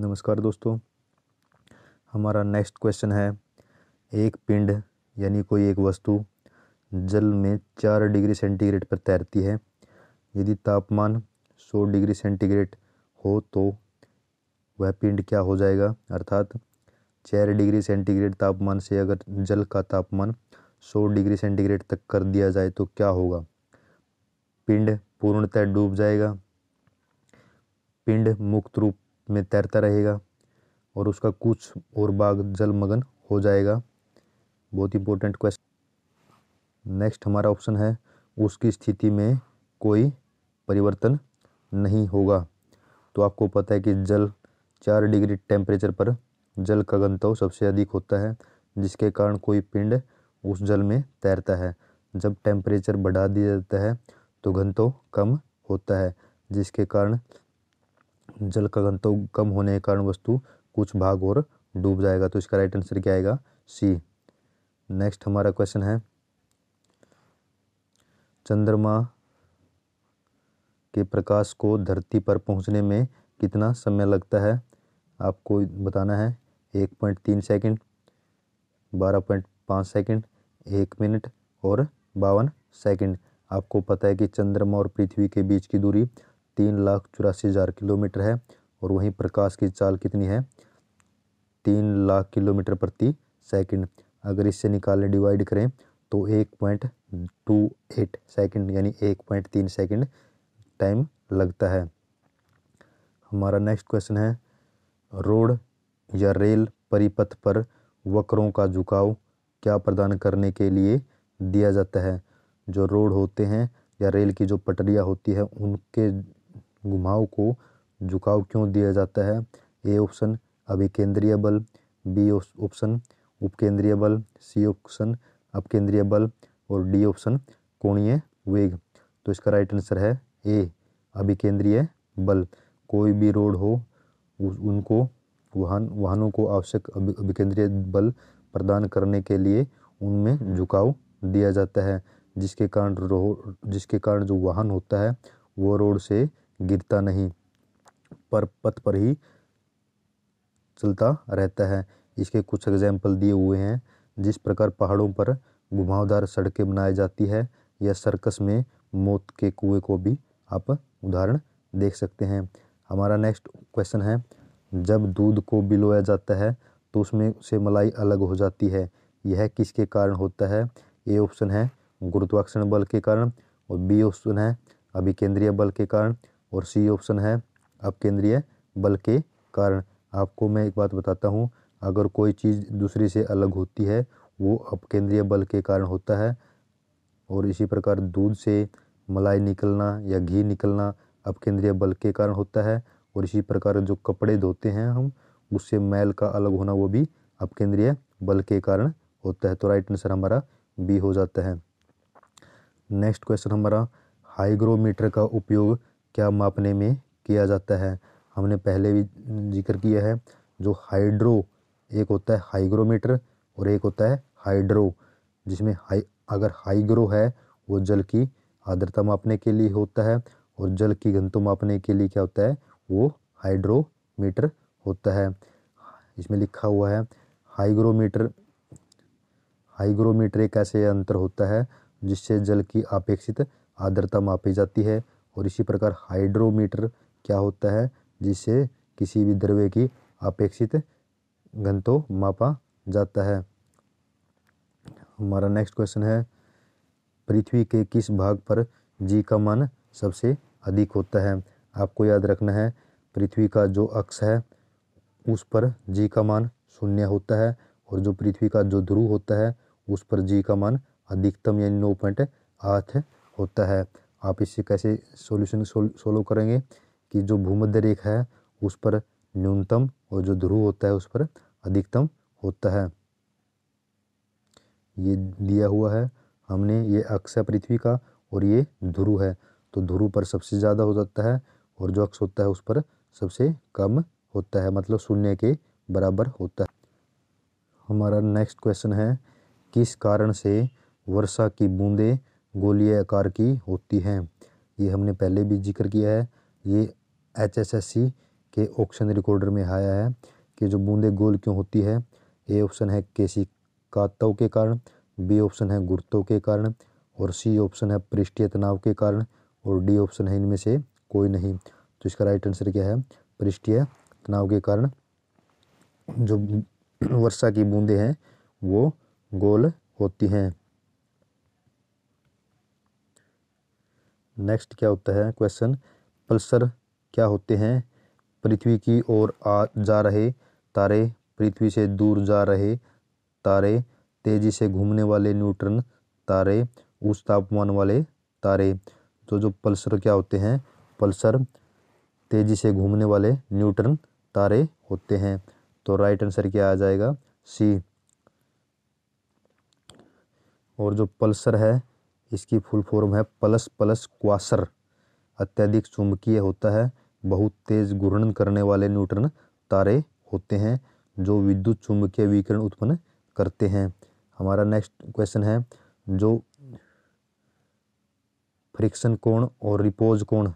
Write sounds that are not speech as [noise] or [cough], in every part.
नमस्कार दोस्तों हमारा नेक्स्ट क्वेश्चन है एक पिंड यानी कोई एक वस्तु जल में चार डिग्री सेंटीग्रेड पर तैरती है यदि तापमान सौ डिग्री सेंटीग्रेड हो तो वह पिंड क्या हो जाएगा अर्थात चार डिग्री सेंटीग्रेड तापमान से अगर जल का तापमान सौ डिग्री सेंटीग्रेड तक कर दिया जाए तो क्या होगा पिंड पूर्णतः डूब जाएगा पिंड मुक्त रूप में तैरता रहेगा और उसका कुछ और भाग जलमग्न हो जाएगा बहुत इंपॉर्टेंट क्वेश्चन नेक्स्ट हमारा ऑप्शन है उसकी स्थिति में कोई परिवर्तन नहीं होगा तो आपको पता है कि जल चार डिग्री टेम्परेचर पर जल का गंतव सबसे अधिक होता है जिसके कारण कोई पिंड उस जल में तैरता है जब टेम्परेचर बढ़ा दिया जाता है तो घनत्व कम होता है जिसके कारण जल का घनत्व तो कम होने के कारण वस्तु कुछ भाग और डूब जाएगा तो इसका राइट आंसर क्या आएगा सी नेक्स्ट हमारा क्वेश्चन है चंद्रमा के प्रकाश को धरती पर पहुंचने में कितना समय लगता है आपको बताना है एक पॉइंट तीन सेकेंड बारह पॉइंट पाँच सेकेंड एक मिनट और बावन सेकेंड आपको पता है कि चंद्रमा और पृथ्वी के बीच की दूरी तीन लाख चौरासी हज़ार किलोमीटर है और वहीं प्रकाश की चाल कितनी है तीन लाख किलोमीटर प्रति सेकंड अगर इससे निकालें डिवाइड करें तो एक पॉइंट टू एट सेकेंड यानी एक पॉइंट तीन सेकेंड टाइम लगता है हमारा नेक्स्ट क्वेश्चन है रोड या रेल परिपथ पर वक्रों का झुकाव क्या प्रदान करने के लिए दिया जाता है जो रोड होते हैं या रेल की जो पटरियाँ होती है उनके घुमाव को झुकाव क्यों दिया जाता है ए ऑप्शन अभिकेंद्रीय बल बी ऑप्शन उपकेंद्रीय बल सी ऑप्शन अपकेंद्रीय बल और डी ऑप्शन कोणीय वेग तो इसका राइट आंसर है ए अभिकेंद्रीय बल कोई भी रोड हो उनको वाहन वाहनों को आवश्यक अभिकेंद्रीय बल प्रदान करने के लिए उनमें झुकाव दिया जाता है जिसके कारण रो जिसके कारण जो वाहन होता है वो रोड से गिरता नहीं पर पथ पर ही चलता रहता है इसके कुछ एग्जाम्पल दिए हुए हैं जिस प्रकार पहाड़ों पर घुमावदार सड़कें बनाई जाती है या सर्कस में मौत के कुएं को भी आप उदाहरण देख सकते हैं हमारा नेक्स्ट क्वेश्चन है जब दूध को बिलोया जाता है तो उसमें से मलाई अलग हो जाती है यह किसके कारण होता है ए ऑप्शन है गुरुत्वाकर्षण बल के कारण और बी ऑप्शन है अभिकेंद्रीय बल के कारण और सी ऑप्शन है अब केंद्रीय बल के कारण आपको मैं एक बात बताता हूँ अगर कोई चीज़ दूसरी से अलग होती है वो अब केंद्रीय बल के कारण होता है और इसी प्रकार दूध से मलाई निकलना या घी निकलना अब केंद्रीय बल के कारण होता है और इसी प्रकार जो कपड़े धोते हैं हम उससे मैल का अलग होना वो भी अब केंद्रीय बल के कारण होता है तो राइट आंसर हमारा बी हो जाता है नेक्स्ट क्वेश्चन हमारा हाइग्रोमीटर का उपयोग क्या मापने में किया जाता है हमने पहले भी जिक्र किया है जो हाइड्रो एक होता है हाइग्रोमीटर और एक होता है हाइड्रो जिसमें हाई अगर हाइग्रो है वो जल की आर्द्रता मापने के लिए होता है और जल की घनत्व मापने के लिए क्या होता है वो हाइड्रोमीटर होता है इसमें लिखा हुआ है हाइग्रोमीटर हाइग्रोमीटर एक ऐसे यंत्र होता है जिससे जल की अपेक्षित आर्द्रता मापी जाती है और इसी प्रकार हाइड्रोमीटर क्या होता है जिससे किसी भी द्रव्य की अपेक्षित घनत्व मापा जाता है हमारा नेक्स्ट क्वेश्चन है पृथ्वी के किस भाग पर जी का मान सबसे अधिक होता है आपको याद रखना है पृथ्वी का जो अक्ष है उस पर जी का मान शून्य होता है और जो पृथ्वी का जो ध्रुव होता है उस पर जी का मान अधिकतम यानी नौ पॉइंट आठ होता है आप इससे कैसे सॉल्यूशन सोल्व करेंगे कि जो भूमध्य रेखा है उस पर न्यूनतम और जो ध्रुव होता है उस पर अधिकतम होता है ये दिया हुआ है हमने ये अक्ष है पृथ्वी का और ये ध्रुव है तो ध्रुव पर सबसे ज़्यादा हो जाता है और जो अक्ष होता है उस पर सबसे कम होता है मतलब शून्य के बराबर होता है हमारा नेक्स्ट क्वेश्चन है किस कारण से वर्षा की बूंदें गोलीय आकार की होती हैं ये हमने पहले भी जिक्र किया है ये एच एस एस सी के ऑप्शन रिकॉर्डर में आया है कि जो बूंदे गोल क्यों होती है ए ऑप्शन है केसी कातव के कारण बी ऑप्शन है गुरुत्व के कारण और सी ऑप्शन है पृष्ठीय तनाव के कारण और डी ऑप्शन है इनमें से कोई नहीं तो इसका राइट आंसर क्या है पृष्ठीय तनाव के कारण जो वर्षा की बूंदे हैं वो गोल होती हैं नेक्स्ट क्या होता है क्वेश्चन पल्सर क्या होते हैं पृथ्वी की ओर आ जा रहे तारे पृथ्वी से दूर जा रहे तारे तेजी से घूमने वाले न्यूट्रन तारे उस तापमान वाले तारे तो जो पल्सर क्या होते हैं पल्सर तेजी से घूमने वाले न्यूट्रन तारे होते हैं तो राइट आंसर क्या आ जाएगा सी और जो पल्सर है इसकी फुल फॉर्म है प्लस प्लस क्वासर अत्यधिक चुंबकीय होता है बहुत तेज घूर्णन करने वाले न्यूट्रन तारे होते हैं जो विद्युत चुंबकीय विकिरण उत्पन्न करते हैं हमारा नेक्स्ट क्वेश्चन है जो फ्रिक्शन कोण और रिपोज कोण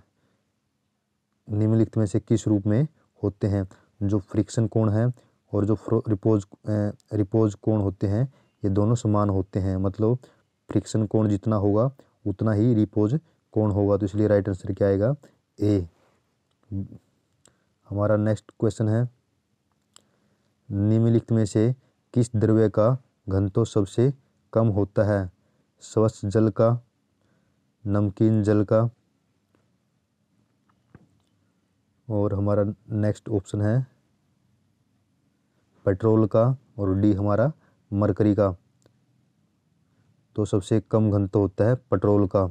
निम्नलिखित में से किस रूप में होते हैं जो फ्रिक्शन कोण है और जो रिपोज रिपोज कोण होते हैं ये दोनों समान होते हैं मतलब फ्रिक्शन कोण जितना होगा उतना ही रिपोज कोण होगा तो इसलिए राइट आंसर क्या आएगा ए हमारा नेक्स्ट क्वेश्चन है निम्नलिखित में से किस द्रव्य का घनत्व सबसे कम होता है स्वच्छ जल का नमकीन जल का और हमारा नेक्स्ट ऑप्शन है पेट्रोल का और डी हमारा मरकरी का तो सबसे कम घनत्व होता है पेट्रोल का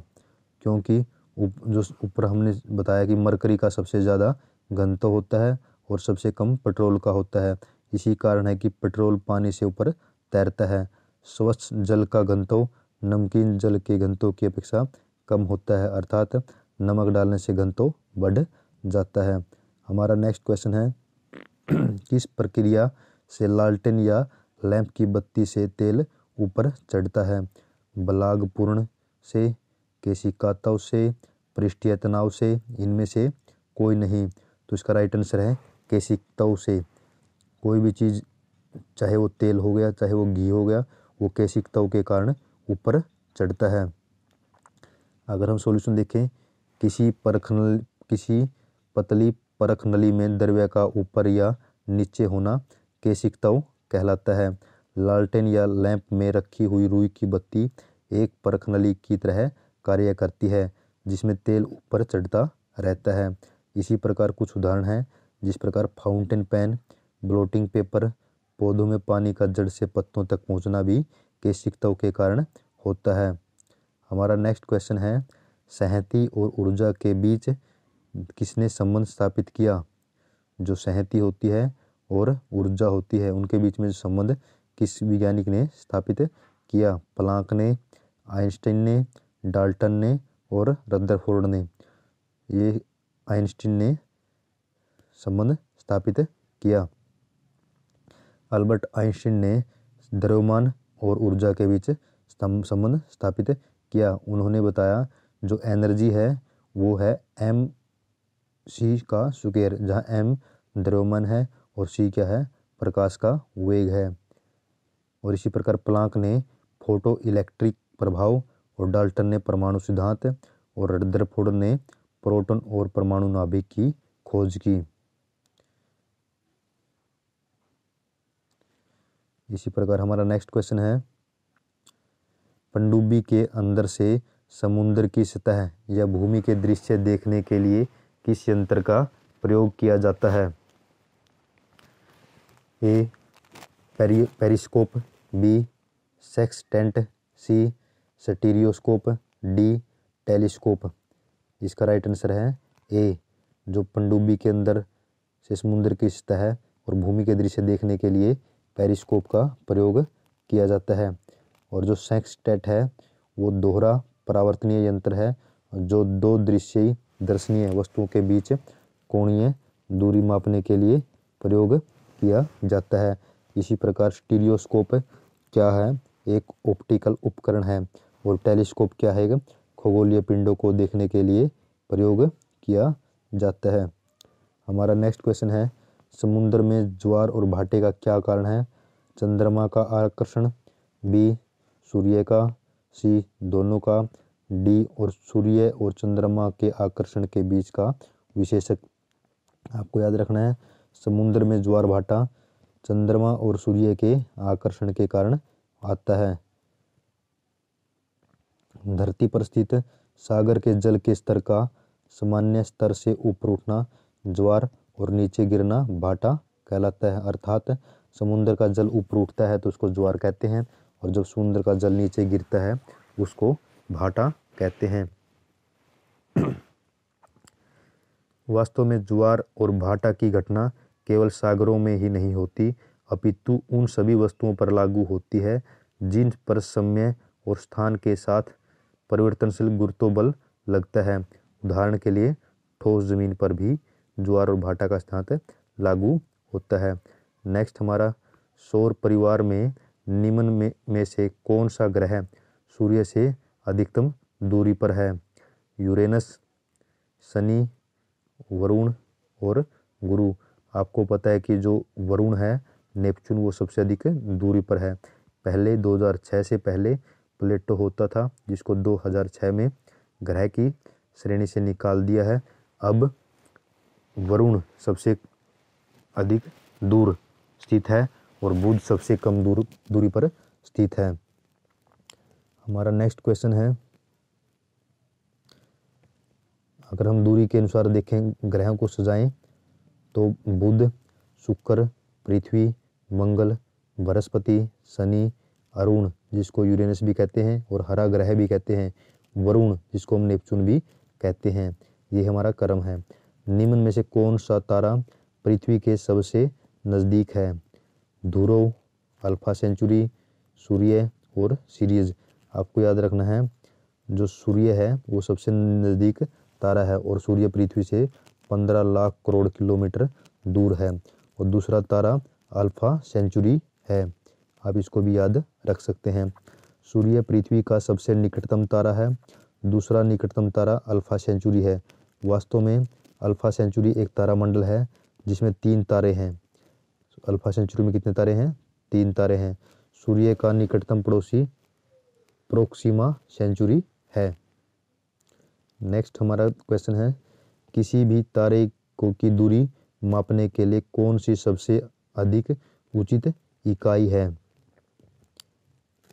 क्योंकि उप, जो ऊपर हमने बताया कि मरकरी का सबसे ज़्यादा घनत्व होता है और सबसे कम पेट्रोल का होता है इसी कारण है कि पेट्रोल पानी से ऊपर तैरता है स्वच्छ जल का घनत्व नमकीन जल के घनत्व की अपेक्षा कम होता है अर्थात नमक डालने से घनत्व बढ़ जाता है हमारा नेक्स्ट क्वेश्चन है किस प्रक्रिया से लालटेन या लैंप की बत्ती से तेल ऊपर चढ़ता है बलागपूर्ण से केशिकातव से पृष्ठीय तनाव से इनमें से कोई नहीं तो इसका राइट आंसर है केशिकतव से कोई भी चीज़ चाहे वो तेल हो गया चाहे वो घी हो गया वो केशिक तव के कारण ऊपर चढ़ता है अगर हम सॉल्यूशन देखें किसी परख किसी पतली परख नली में द्रव्य का ऊपर या नीचे होना केशिक तव कहलाता है लालटेन या लैंप में रखी हुई रुई की बत्ती एक परख नली की तरह कार्य करती है जिसमें तेल ऊपर चढ़ता रहता है इसी प्रकार कुछ उदाहरण हैं जिस प्रकार फाउंटेन पेन ब्लोटिंग पेपर पौधों में पानी का जड़ से पत्तों तक पहुंचना भी केशिकताओं के कारण होता है हमारा नेक्स्ट क्वेश्चन है सहती और ऊर्जा के बीच किसने संबंध स्थापित किया जो सहती होती है और ऊर्जा होती है उनके बीच में जो संबंध किस वैज्ञानिक ने स्थापित किया प्लांक ने आइंस्टीन ने डाल्टन ने और रदरफोर्ड ने ये आइंस्टीन ने संबंध स्थापित किया अल्बर्ट आइंस्टीन ने द्रव्यमान और ऊर्जा के बीच संबंध स्थापित किया उन्होंने बताया जो एनर्जी है वो है एम सी का सुकेर जहाँ एम द्रव्यमान है और सी क्या है प्रकाश का वेग है और इसी प्रकार प्लांक ने फोटो इलेक्ट्रिक प्रभाव और डाल्टन ने परमाणु सिद्धांत और रदरफोर्ड ने प्रोटोन और परमाणु नाभिक की खोज की इसी प्रकार हमारा नेक्स्ट क्वेश्चन है पंडुबी के अंदर से समुद्र की सतह या भूमि के दृश्य देखने के लिए किस यंत्र का प्रयोग किया जाता है A periscope B sextant C stereoscope D telescope इसका राइट आंसर है ए जो पंडुबी के अंदर से समुद्र की सतह और भूमि के दृश्य देखने के लिए पेरिस्कोप का प्रयोग किया जाता है और जो सेक्स टेट है वो दोहरा परावर्तनीय यंत्र है जो दो दृश्यी दर्शनीय वस्तुओं के बीच कोणीय दूरी मापने के लिए प्रयोग किया जाता है इसी प्रकार स्टीरियोस्कोप क्या है एक ऑप्टिकल उपकरण है और टेलीस्कोप क्या है खगोलीय पिंडों को देखने के लिए प्रयोग किया जाता है हमारा नेक्स्ट क्वेश्चन है समुद्र में ज्वार और भाटे का क्या कारण है चंद्रमा का आकर्षण बी सूर्य का सी दोनों का डी और सूर्य और चंद्रमा के आकर्षण के बीच का विशेषक आपको याद रखना है समुद्र में ज्वार भाटा चंद्रमा और सूर्य के आकर्षण के कारण आता है धरती पर स्थित सागर के जल के स्तर का सामान्य स्तर से ऊपर उठना ज्वार और नीचे गिरना भाटा कहलाता है अर्थात समुद्र का जल ऊपर उठता है तो उसको ज्वार कहते हैं और जब समुद्र का जल नीचे गिरता है उसको भाटा कहते हैं वास्तव में ज्वार और भाटा की घटना केवल सागरों में ही नहीं होती अपितु उन सभी वस्तुओं पर लागू होती है जिन पर समय और स्थान के साथ परिवर्तनशील गुरुत्वबल लगता है उदाहरण के लिए ठोस जमीन पर भी ज्वार और भाटा का स्थान लागू होता है नेक्स्ट हमारा सौर परिवार में निम्न में, में से कौन सा ग्रह सूर्य से अधिकतम दूरी पर है यूरेनस शनि वरुण और गुरु आपको पता है कि जो वरुण है नेपच्यून वो सबसे अधिक दूरी पर है पहले 2006 से पहले प्लेटो होता था जिसको 2006 में ग्रह की श्रेणी से निकाल दिया है अब वरुण सबसे अधिक दूर स्थित है और बुध सबसे कम दूर दूरी पर स्थित है हमारा नेक्स्ट क्वेश्चन है अगर हम दूरी के अनुसार देखें ग्रहों को सजाएं तो बुध शुक्र पृथ्वी मंगल बृहस्पति शनि अरुण जिसको यूरेनस भी कहते हैं और हरा ग्रह भी कहते हैं वरुण जिसको हम नेपचून भी कहते हैं ये हमारा कर्म है निम्न में से कौन सा तारा पृथ्वी के सबसे नज़दीक है ध्रुव अल्फा सेंचुरी सूर्य और सीरीज आपको याद रखना है जो सूर्य है वो सबसे नज़दीक तारा है और सूर्य पृथ्वी से पंद्रह लाख करोड़ किलोमीटर दूर है और दूसरा तारा अल्फा सेंचुरी है आप इसको भी याद रख सकते हैं सूर्य पृथ्वी का सबसे निकटतम तारा है दूसरा निकटतम तारा अल्फा सेंचुरी है वास्तव में अल्फा सेंचुरी एक तारामंडल है जिसमें तीन तारे हैं अल्फा सेंचुरी में कितने तारे हैं तीन तारे हैं सूर्य का निकटतम पड़ोसी प्रोक्सीमा सेंचुरी है नेक्स्ट हमारा क्वेश्चन है किसी भी तारे को की दूरी मापने के लिए कौन सी सबसे अधिक उचित इकाई है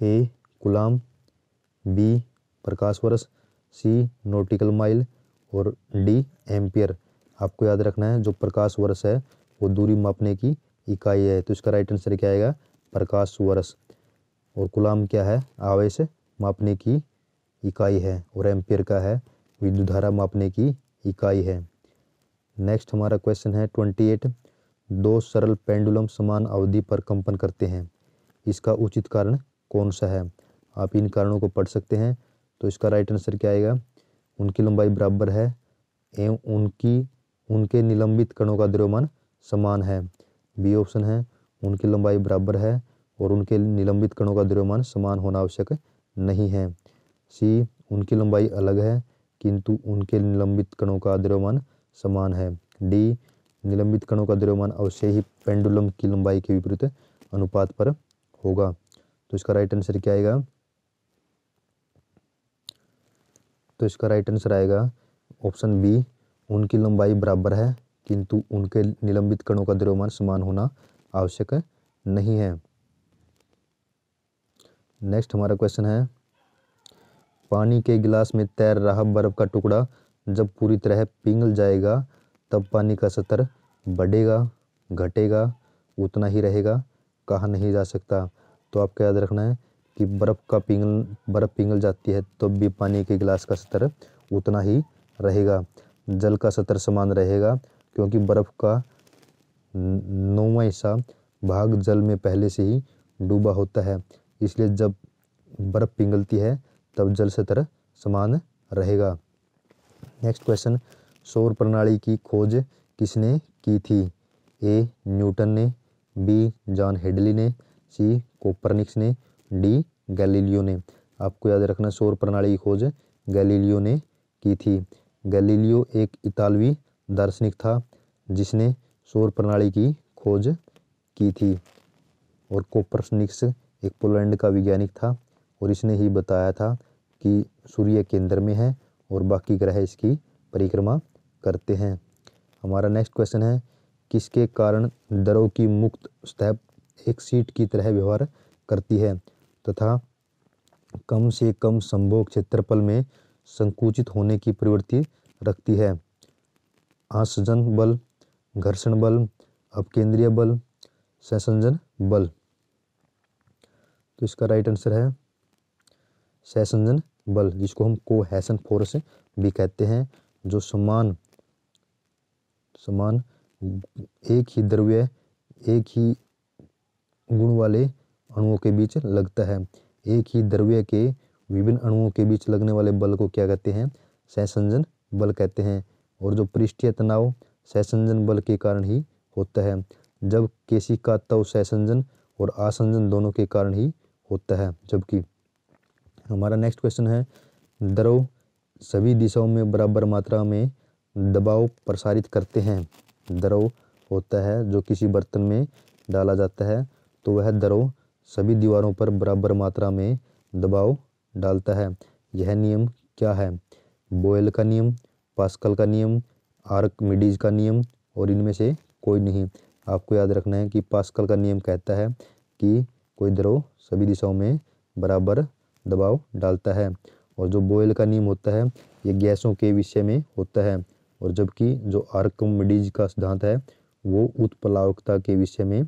ए गुलाम बी प्रकाश वर्ष सी नोटिकल माइल और डी एम्पियर आपको याद रखना है जो प्रकाश वर्ष है वो दूरी मापने की इकाई है तो इसका राइट आंसर क्या आएगा प्रकाश वर्ष और गुलाम क्या है आवेश मापने की इकाई है और एम्पियर का है विद्युत धारा मापने की इकाई है नेक्स्ट हमारा क्वेश्चन है ट्वेंटी एट दो सरल पेंडुलम समान अवधि पर कंपन करते हैं इसका उचित कारण कौन सा है आप इन कारणों को पढ़ सकते हैं तो इसका राइट आंसर क्या आएगा उनकी लंबाई बराबर है एवं उनकी उनके निलंबित कणों का द्रव्यमान समान है बी ऑप्शन है उनकी लंबाई बराबर है और उनके निलंबित कणों का द्रव्यमान समान होना आवश्यक नहीं है सी उनकी लंबाई अलग है किंतु उनके निलंबित कणों का द्रव्यमान समान है डी निलंबित कणों का द्रव्यमान अवश्य ही पेंडुलम की लंबाई के विपरीत अनुपात पर होगा तो इसका राइट आंसर क्या आएगा तो इसका राइट आंसर आएगा ऑप्शन बी उनकी लंबाई बराबर है किंतु उनके निलंबित कणों का द्रव्यमान समान होना आवश्यक नहीं है नेक्स्ट हमारा क्वेश्चन है पानी के गिलास में तैर रहा बर्फ का टुकड़ा जब पूरी तरह पिघल जाएगा तब पानी का सतर बढ़ेगा घटेगा उतना ही रहेगा कहा नहीं जा सकता तो आपको याद रखना है कि बर्फ़ का पिघल बर्फ़ पिघल जाती है तब तो भी पानी के गिलास का सतर उतना ही रहेगा जल का सतर समान रहेगा क्योंकि बर्फ़ का नौवा हिस्सा भाग जल में पहले से ही डूबा होता है इसलिए जब बर्फ़ पिघलती है तब जल से तरह समान रहेगा नेक्स्ट क्वेश्चन सौर प्रणाली की खोज किसने की थी ए न्यूटन ने बी जॉन हेडली ने सी कोपरनिक्स ने डी गैलीलियो ने आपको याद रखना सौर प्रणाली की खोज गैलीलियो ने की थी गैलीलियो एक इतालवी दार्शनिक था जिसने सौर प्रणाली की खोज की थी और कोपरनिक्स एक पोलैंड का वैज्ञानिक था और इसने ही बताया था कि सूर्य केंद्र में है और बाकी ग्रह इसकी परिक्रमा करते हैं हमारा नेक्स्ट क्वेश्चन है किसके कारण दरों की मुक्त स्टेप एक सीट की तरह व्यवहार करती है तथा कम से कम संभोग क्षेत्रफल में संकुचित होने की प्रवृत्ति रखती है आसजन बल घर्षण बल अपकेंद्रीय बल संसंजन बल तो इसका राइट आंसर है सहसंजन बल जिसको हम कोहैसन फोर्स भी कहते हैं जो समान समान एक ही द्रव्य एक ही गुण वाले अणुओं के बीच लगता है एक ही द्रव्य के विभिन्न अणुओं के बीच लगने वाले बल को क्या कहते हैं सहसंजन बल कहते हैं और जो पृष्ठीय तनाव सहसंजन बल के कारण ही होता है जब का तव सहसंजन और आसंजन दोनों के कारण ही होता है जबकि हमारा नेक्स्ट क्वेश्चन है द्रव सभी दिशाओं में बराबर मात्रा में दबाव प्रसारित करते हैं द्रव होता है जो किसी बर्तन में डाला जाता है तो वह द्रव सभी दीवारों पर बराबर मात्रा में दबाव डालता है यह नियम क्या है बोयल का नियम पास्कल का नियम आर्क मिडीज का नियम और इनमें से कोई नहीं आपको याद रखना है कि पास्कल का नियम कहता है कि कोई द्रव सभी दिशाओं में बराबर दबाव डालता है और जो बोयल का नियम होता है ये गैसों के विषय में होता है और जबकि जो आर्कमडीज का सिद्धांत है वो उत्प्लावकता के विषय में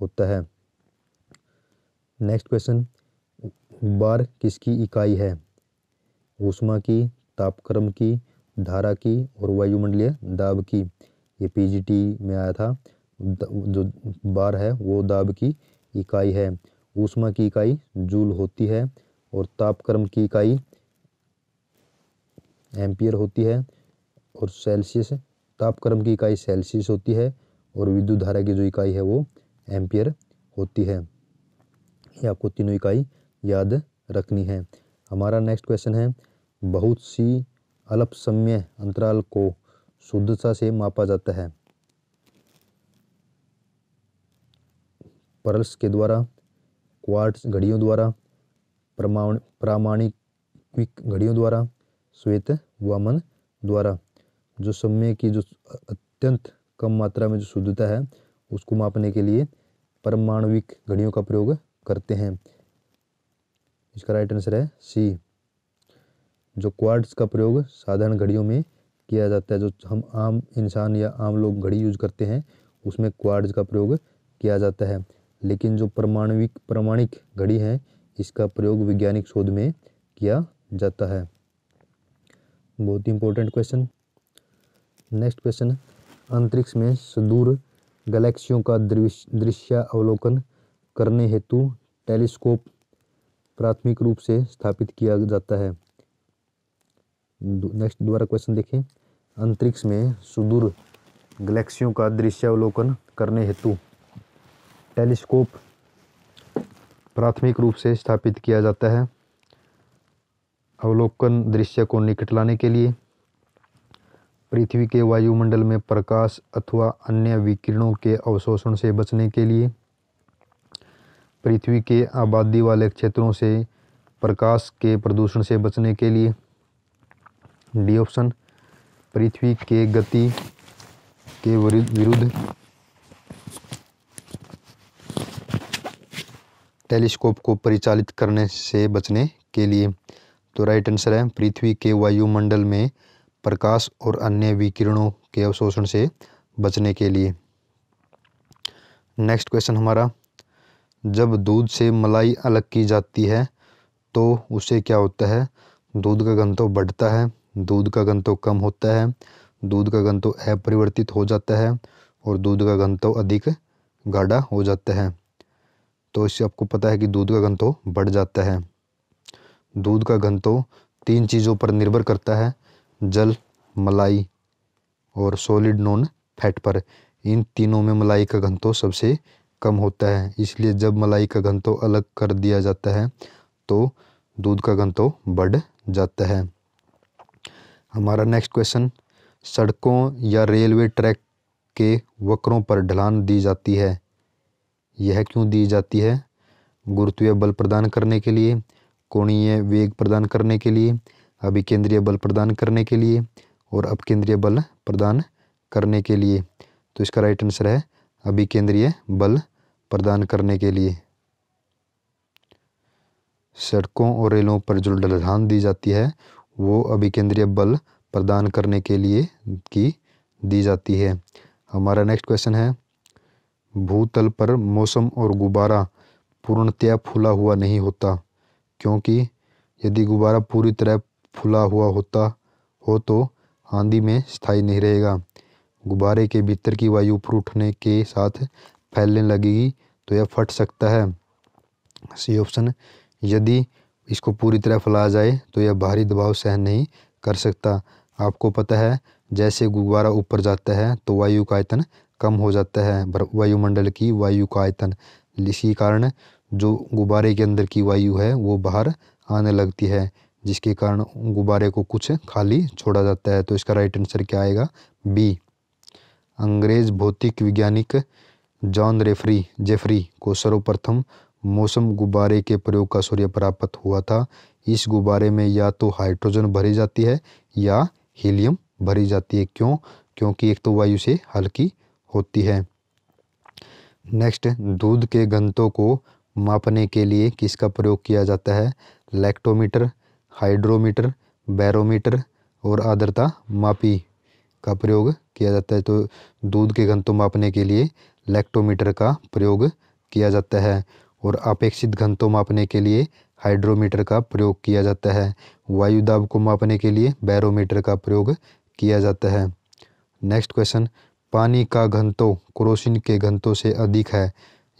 होता है नेक्स्ट क्वेश्चन बार किसकी इकाई है ऊष्मा की तापक्रम की धारा की और वायुमंडलीय दाब की ये पीजीटी में आया था जो बार है वो दाब की इकाई है ऊष्मा की इकाई जूल होती है और तापक्रम की इकाई एम्पियर होती है और सेल्सियस तापक्रम की इकाई सेल्सियस होती है और विद्युत धारा की जो इकाई है वो एम्पियर होती है ये आपको तीनों इकाई याद रखनी है हमारा नेक्स्ट क्वेश्चन है बहुत सी अल्पसम्य अंतराल को शुद्धता से मापा जाता है परल्स के द्वारा क्वार्ट्स घड़ियों द्वारा प्रमाण प्रामाणिक घड़ियों द्वारा श्वेत वामन द्वारा जो समय की जो अत्यंत कम मात्रा में जो शुद्धता है उसको मापने के लिए परमाणविक घड़ियों का प्रयोग करते हैं इसका राइट आंसर है सी जो क्वार्ट्स का प्रयोग साधारण घड़ियों में किया जाता है जो हम आम इंसान या आम लोग घड़ी यूज करते हैं उसमें क्वार्ट्स का प्रयोग किया जाता है लेकिन जो प्रमाणविक प्रमाणिक घड़ी है इसका प्रयोग वैज्ञानिक शोध में किया जाता है बहुत ही इंपॉर्टेंट क्वेश्चन नेक्स्ट क्वेश्चन अंतरिक्ष में सुदूर गैलेक्सियों का दृश्य अवलोकन करने हेतु टेलीस्कोप प्राथमिक रूप से स्थापित किया जाता है नेक्स्ट दोबारा क्वेश्चन देखें अंतरिक्ष में सुदूर गैलेक्सियों का दृश्यावलोकन करने हेतु टेलीस्कोप प्राथमिक रूप से स्थापित किया जाता है अवलोकन दृश्य को निकट लाने के लिए पृथ्वी के वायुमंडल में प्रकाश अथवा अन्य विकिरणों के अवशोषण से बचने के लिए पृथ्वी के आबादी वाले क्षेत्रों से प्रकाश के प्रदूषण से बचने के लिए डी ऑप्शन पृथ्वी के गति के विरुद्ध टेलीस्कोप को परिचालित करने से बचने के लिए तो राइट आंसर है पृथ्वी के वायुमंडल में प्रकाश और अन्य विकिरणों के अवशोषण से बचने के लिए नेक्स्ट क्वेश्चन हमारा जब दूध से मलाई अलग की जाती है तो उसे क्या होता है दूध का गंतव तो बढ़ता है दूध का गंतव तो कम होता है दूध का घनत्व तो अपरिवर्तित हो जाता है और दूध का गंतव अधिक गाढ़ा हो जाता है तो इससे आपको पता है कि दूध का घनत्व तो बढ़ जाता है दूध का घनत्व तो तीन चीज़ों पर निर्भर करता है जल मलाई और सॉलिड नॉन फैट पर इन तीनों में मलाई का घनत्व तो सबसे कम होता है इसलिए जब मलाई का घनत्व अलग कर दिया जाता है तो दूध का घनत्व बढ़ जाता है हमारा नेक्स्ट क्वेश्चन सड़कों या रेलवे ट्रैक के वक्रों पर ढलान दी जाती है यह क्यों दी जाती है गुरुत्वीय बल प्रदान करने के लिए कोणीय वेग प्रदान करने के लिए अभिकेंद्रीय बल प्रदान करने के लिए और अपकेंद्रीय बल प्रदान करने के लिए तो इसका राइट आंसर है अभिकेंद्रीय बल प्रदान करने के लिए सड़कों और रेलों पर जो डलधान दी जाती है वो अभिकेंद्रीय बल प्रदान करने के लिए की दी जाती है हमारा नेक्स्ट क्वेश्चन है भूतल पर मौसम और गुब्बारा पूर्णतया फूला हुआ नहीं होता क्योंकि यदि गुब्बारा पूरी तरह फूला हुआ होता हो तो आंधी में स्थायी नहीं रहेगा गुब्बारे के भीतर की वायु ऊपर उठने के साथ फैलने लगेगी तो यह फट सकता है सी ऑप्शन यदि इसको पूरी तरह फैलाया जाए तो यह भारी दबाव सहन नहीं कर सकता आपको पता है जैसे गुब्बारा ऊपर जाता है तो वायु का आयतन कम हो जाता है वायुमंडल की वायु का आयतन इसी कारण जो गुब्बारे के अंदर की वायु है वो बाहर आने लगती है जिसके कारण गुब्बारे को कुछ खाली छोड़ा जाता है तो इसका राइट आंसर क्या आएगा बी अंग्रेज भौतिक वैज्ञानिक जॉन रेफरी जेफरी को सर्वप्रथम मौसम गुब्बारे के प्रयोग का सूर्य प्राप्त हुआ था इस गुब्बारे में या तो हाइड्रोजन भरी जाती है या हीलियम भरी जाती है क्यों क्योंकि एक तो वायु से हल्की होती है नेक्स्ट दूध के गंतों को मापने के लिए किसका प्रयोग किया जाता है लैक्टोमीटर हाइड्रोमीटर बैरोमीटर और आर्द्रता मापी का प्रयोग किया जाता है तो दूध के घनत्व मापने के लिए लैक्टोमीटर का प्रयोग किया जाता है और अपेक्षित घनत्व मापने के लिए हाइड्रोमीटर का प्रयोग किया जाता है वायु दाब को मापने के लिए बैरोमीटर का प्रयोग किया जाता है नेक्स्ट क्वेश्चन पानी का घनत्व क्रोसिन के घनत्व से अधिक है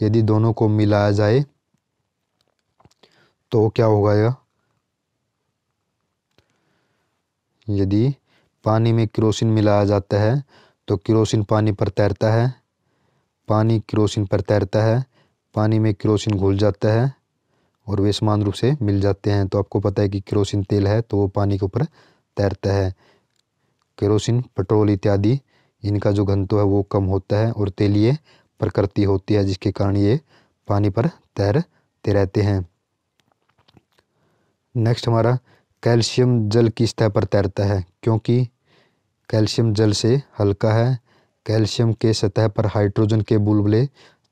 यदि दोनों को मिलाया जाए तो क्या होगा यह यदि पानी में क्रोसिन मिलाया जाता है तो क्रोसिन पानी पर तैरता है पानी क्रोसिन पर तैरता है पानी में क्रोसिन घुल जाता है और वे समान रूप से मिल जाते हैं तो आपको पता है कि क्रोसिन तेल है तो वो पानी के ऊपर तैरता है क्रोसिन पेट्रोल इत्यादि इनका जो घनत्व है वो कम होता है और तेलीय प्रकृति होती है जिसके कारण ये पानी पर तैरते रहते हैं नेक्स्ट हमारा कैल्शियम जल की सतह पर तैरता है क्योंकि कैल्शियम जल से हल्का है कैल्शियम के सतह पर हाइड्रोजन के बुलबुले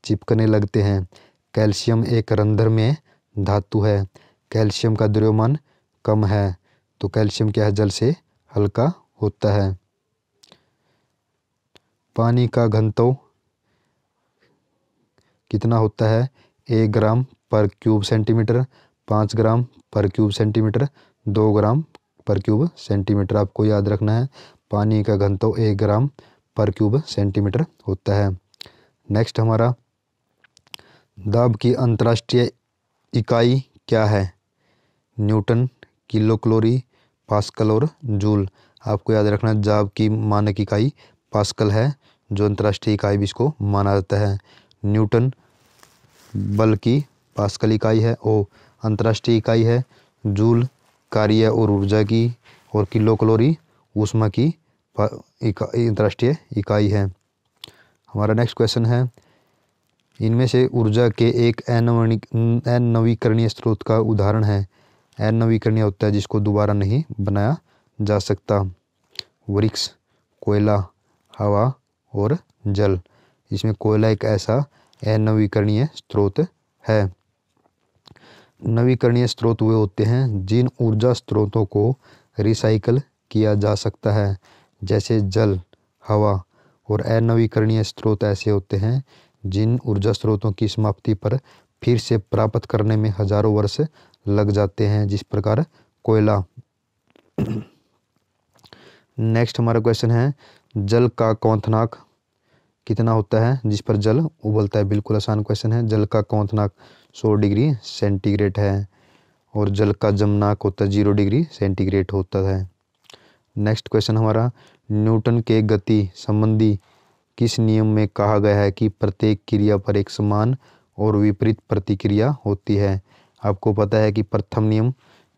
चिपकने लगते हैं कैल्शियम एक रंध्र में धातु है कैल्शियम का द्रव्यमान कम है तो कैल्शियम क्या है जल से हल्का होता है पानी का घनत्व कितना होता है एक ग्राम पर क्यूब सेंटीमीटर पाँच ग्राम पर क्यूब सेंटीमीटर दो ग्राम पर क्यूब सेंटीमीटर आपको याद रखना है पानी का घनत्व एक ग्राम पर क्यूब सेंटीमीटर होता है नेक्स्ट हमारा दाब की अंतर्राष्ट्रीय इकाई क्या है न्यूटन किलो क्लोरी पास्कल और जूल आपको याद रखना है जाब की मानक इकाई पास्कल है जो अंतर्राष्ट्रीय इकाई भी इसको माना जाता है न्यूटन बल की पास्कल इकाई है ओ अंतर्राष्ट्रीय इकाई है जूल कार्य और ऊर्जा की और किलो कलोरी उष्मा की अंतर्राष्ट्रीय इकाई है हमारा नेक्स्ट क्वेश्चन है इनमें से ऊर्जा के एक नवीकरणीय स्रोत का उदाहरण है अनवीकरणीय होता है जिसको दोबारा नहीं बनाया जा सकता वृक्ष कोयला हवा और जल इसमें कोयला एक ऐसा अनवीकरणीय स्रोत है नवीकरणीय स्रोत वे होते हैं जिन ऊर्जा स्रोतों को रिसाइकल किया जा सकता है जैसे जल हवा और अनवीकरणीय स्रोत ऐसे होते हैं जिन ऊर्जा स्रोतों की समाप्ति पर फिर से प्राप्त करने में हजारों वर्ष लग जाते हैं जिस प्रकार कोयला नेक्स्ट [clears throat] हमारा क्वेश्चन है जल का कौंथनाक कितना होता है जिस पर जल उबलता है बिल्कुल आसान क्वेश्चन है जल का कौंथनाक सौ डिग्री सेंटीग्रेड है और जल का जमनाक होता है जीरो डिग्री सेंटीग्रेड होता है नेक्स्ट क्वेश्चन हमारा न्यूटन के गति संबंधी किस नियम में कहा गया है कि प्रत्येक क्रिया पर एक समान और विपरीत प्रतिक्रिया होती है आपको पता है कि प्रथम नियम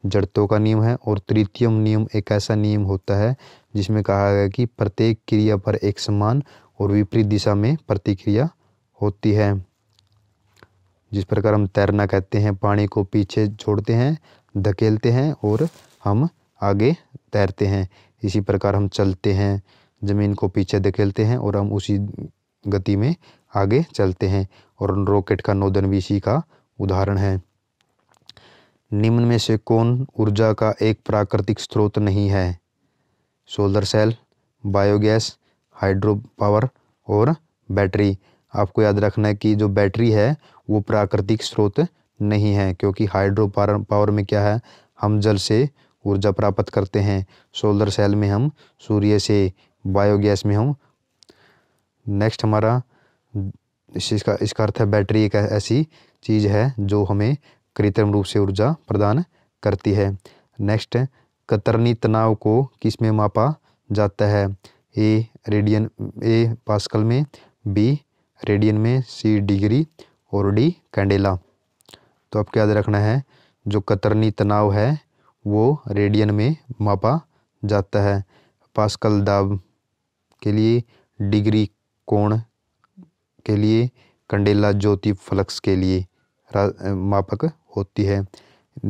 जड़तों का नियम है और तृतीय नियम एक ऐसा नियम होता है जिसमें कहा गया कि प्रत्येक क्रिया पर एक समान और विपरीत दिशा में प्रतिक्रिया होती है जिस प्रकार हम तैरना कहते हैं पानी को पीछे छोड़ते हैं धकेलते हैं और हम आगे तैरते हैं इसी प्रकार हम चलते हैं ज़मीन को पीछे धकेलते हैं और हम उसी गति में आगे चलते हैं और रॉकेट का नोदन भी इसी का उदाहरण है निम्न में से कौन ऊर्जा का एक प्राकृतिक स्रोत नहीं है solar cell biogas hydro power और बैटरी आपको याद रखना है कि जो बैटरी है वो प्राकृतिक स्रोत नहीं है क्योंकि हाइड्रो पावर में क्या है हम जल से ऊर्जा प्राप्त करते हैं सोलर सेल में हम सूर्य से बायोगैस में हम नेक्स्ट हमारा इसका इसका अर्थ है बैटरी एक ऐसी चीज़ है जो हमें कृत्रिम रूप से ऊर्जा प्रदान करती है नेक्स्ट कतरनी तनाव को किस में मापा जाता है ए रेडियन ए पास्कल में बी रेडियन में सी डिग्री और डी कैंडेला तो आपको याद रखना है जो कतरनी तनाव है वो रेडियन में मापा जाता है पास्कल दाब के लिए डिग्री कोण के लिए कंडेला ज्योति फ्लक्स के लिए मापक होती है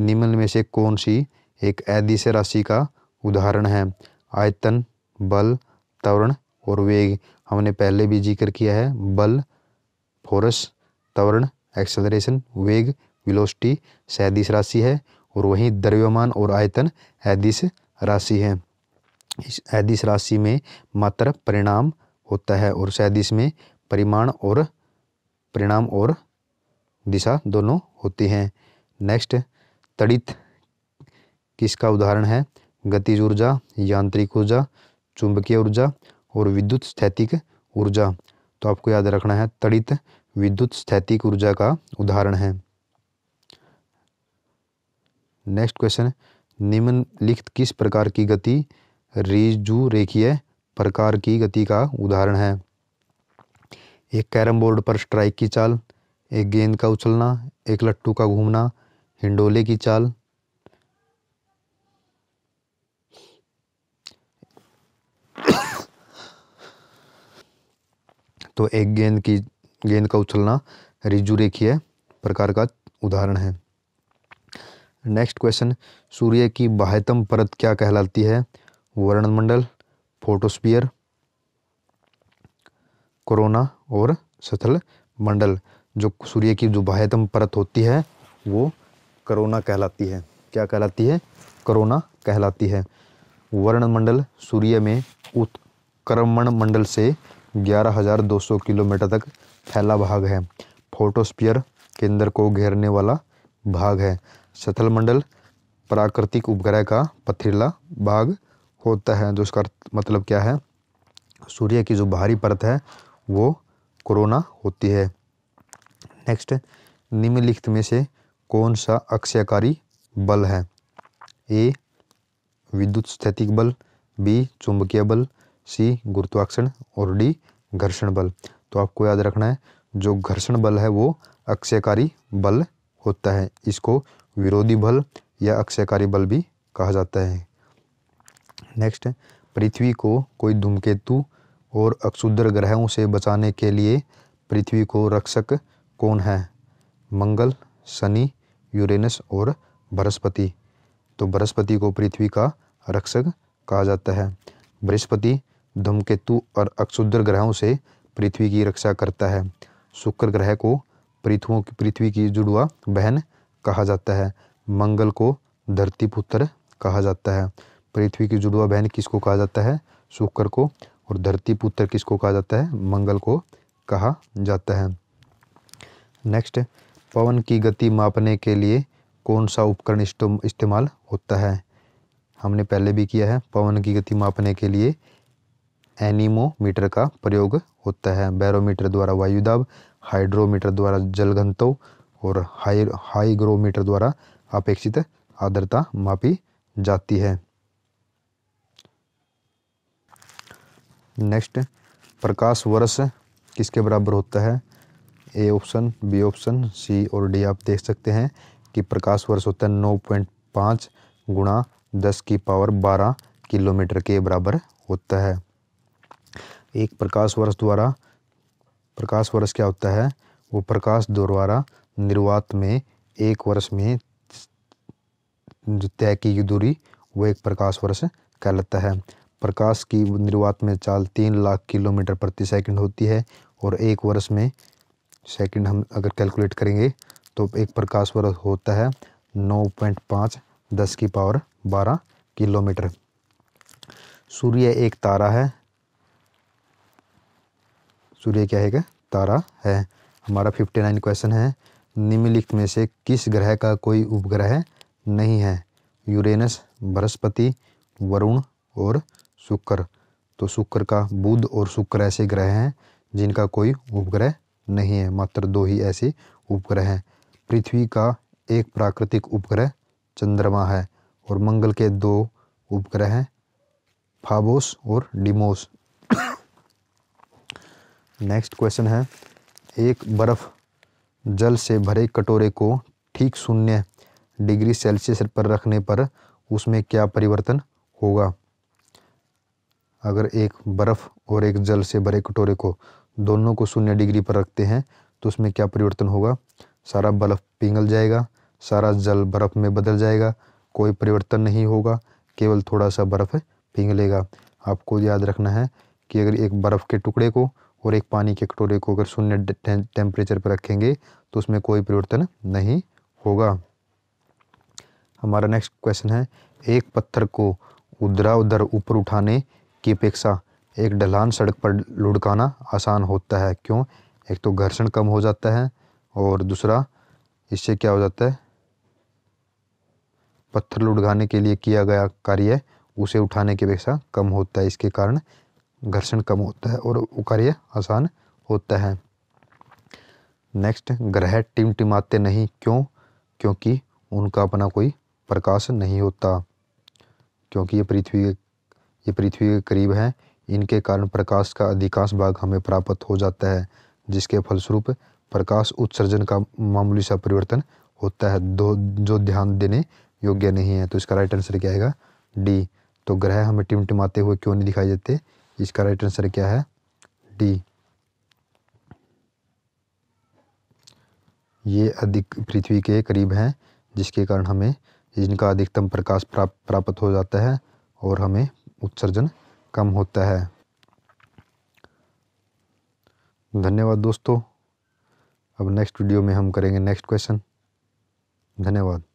निम्न में से कौन सी एक अदिश राशि का उदाहरण है आयतन बल त्वरण और वेग हमने पहले भी जिक्र किया है बल फोरस त्वरण एक्सेलरेशन वेग विलोस्टी सैदिश राशि है और वहीं द्रव्यमान और आयतन अदिश राशि है इस अदिश राशि में मात्र परिणाम होता है और सैदिश में परिमाण और परिणाम और दिशा दोनों होती हैं नेक्स्ट तड़ित किसका उदाहरण है गतिज ऊर्जा यांत्रिक ऊर्जा चुंबकीय ऊर्जा और विद्युत स्थैतिक ऊर्जा तो आपको याद रखना है तड़ित विद्युत स्थैतिक ऊर्जा का उदाहरण है नेक्स्ट क्वेश्चन निम्नलिखित किस प्रकार की गति रिजू रेखीय प्रकार की गति का उदाहरण है एक कैरम बोर्ड पर स्ट्राइक की चाल एक गेंद का उछलना एक लट्टू का घूमना हिंडोले की चाल तो एक गेंद की गेंद का उछलना रिजु रेखीय प्रकार का उदाहरण है नेक्स्ट क्वेश्चन सूर्य की बाह्यतम परत क्या कहलाती है वर्णमंडल फोटोस्पियर कोरोना और सथल मंडल जो सूर्य की जो बाह्यतम परत होती है वो करोना कहलाती है क्या कहलाती है करोना कहलाती है वर्णमंडल सूर्य में उत्क्रमण मंडल से 11,200 किलोमीटर तक फैला भाग है फोटोस्पियर केंद्र को घेरने वाला भाग है मंडल प्राकृतिक उपग्रह का पथरीला भाग होता है जो इसका मतलब क्या है सूर्य की जो बाहरी परत है वो कोरोना होती है नेक्स्ट निम्नलिखित में से कौन सा अक्षयकारी बल है ए विद्युत स्थैतिक बल बी चुंबकीय बल सी गुरुत्वाकर्षण और डी घर्षण बल तो आपको याद रखना है जो घर्षण बल है वो अक्षयकारी बल होता है इसको विरोधी बल या अक्षयकारी बल भी कहा जाता है नेक्स्ट पृथ्वी को कोई धूमकेतु और अक्षुद्र ग्रहों से बचाने के लिए पृथ्वी को रक्षक कौन है मंगल शनि यूरेनस और बृहस्पति तो बृहस्पति को पृथ्वी का रक्षक कहा जाता है बृहस्पति धूमकेतु और अक्षुद्र ग्रहों से पृथ्वी की रक्षा करता है शुक्र ग्रह को पृथ्वों की पृथ्वी की जुड़वा बहन कहा जाता है मंगल को धरती पुत्र कहा जाता है पृथ्वी की जुड़वा बहन किसको कहा जाता है शुक्र को और धरती पुत्र किसको कहा जाता है मंगल को कहा जाता है नेक्स्ट पवन की गति मापने के लिए कौन सा उपकरण इस्तेमाल होता है हमने पहले भी किया है पवन की गति मापने के लिए एनीमोमीटर का प्रयोग होता है बैरोमीटर द्वारा वायुदाब हाइड्रोमीटर द्वारा जल घनत्व और हाई हाइग्रोमीटर द्वारा अपेक्षित आर्द्रता मापी जाती है नेक्स्ट प्रकाश वर्ष किसके बराबर होता है A option B option C और डी आप देख सकते हैं कि प्रकाश वर्ष होता है नौ पॉइंट पाँच गुणा दस की पावर बारह किलोमीटर के बराबर होता है एक प्रकाश वर्ष द्वारा प्रकाश वर्ष क्या होता है वो प्रकाश द्वारा निर्वात में एक वर्ष में जो तय की गई दूरी वो एक प्रकाश वर्ष कहलाता है प्रकाश की निर्वात में चाल तीन लाख किलोमीटर प्रति सेकंड होती है और एक वर्ष में सेकंड हम अगर कैलकुलेट करेंगे तो एक प्रकाश वर्ष होता है नौ पॉइंट पाँच दस की पावर बारह किलोमीटर सूर्य एक तारा है सूर्य क्या है तारा है हमारा फिफ्टी नाइन क्वेश्चन है निम्नलिखित में से किस ग्रह का कोई उपग्रह नहीं है यूरेनस बृहस्पति वरुण और शुक्र तो शुक्र का बुध और शुक्र ऐसे ग्रह हैं जिनका कोई उपग्रह नहीं है मात्र दो ही ऐसे उपग्रह हैं पृथ्वी का एक प्राकृतिक उपग्रह चंद्रमा है और मंगल के दो उपग्रह हैं फाबोस और डिमोस नेक्स्ट क्वेश्चन है एक बर्फ जल से भरे कटोरे को ठीक शून्य डिग्री सेल्सियस पर रखने पर उसमें क्या परिवर्तन होगा अगर एक बर्फ़ और एक जल से भरे कटोरे को दोनों को शून्य डिग्री पर रखते हैं तो उसमें क्या परिवर्तन होगा सारा बर्फ पिघल जाएगा सारा जल बर्फ़ में बदल जाएगा कोई परिवर्तन नहीं होगा केवल थोड़ा सा बर्फ़ पिघलेगा आपको याद रखना है कि अगर एक बर्फ़ के टुकड़े को और एक पानी के कटोरे को अगर शून्य टेम्परेचर पर रखेंगे तो उसमें कोई परिवर्तन नहीं होगा हमारा नेक्स्ट क्वेश्चन है एक पत्थर को उधरा उधर ऊपर उठाने की अपेक्षा एक ढलान सड़क पर लुढ़काना आसान होता है क्यों एक तो घर्षण कम हो जाता है और दूसरा इससे क्या हो जाता है पत्थर लुढ़काने के लिए किया गया कार्य उसे उठाने की अपेक्षा कम होता है इसके कारण घर्षण कम होता है और वो कार्य आसान होता है नेक्स्ट ग्रह टिमटिमाते नहीं क्यों क्योंकि उनका अपना कोई प्रकाश नहीं होता क्योंकि ये पृथ्वी ये पृथ्वी के करीब है इनके कारण प्रकाश का अधिकांश भाग हमें प्राप्त हो जाता है जिसके फलस्वरूप प्रकाश उत्सर्जन का मामूली सा परिवर्तन होता है दो जो ध्यान देने योग्य नहीं है तो इसका राइट आंसर क्या आएगा डी तो ग्रह हमें टिमटिमाते हुए क्यों नहीं दिखाई देते इसका राइट आंसर क्या है डी ये अधिक पृथ्वी के करीब हैं जिसके कारण हमें इनका अधिकतम प्रकाश प्राप्त प्राप्त हो जाता है और हमें उत्सर्जन कम होता है धन्यवाद दोस्तों अब नेक्स्ट वीडियो में हम करेंगे नेक्स्ट क्वेश्चन धन्यवाद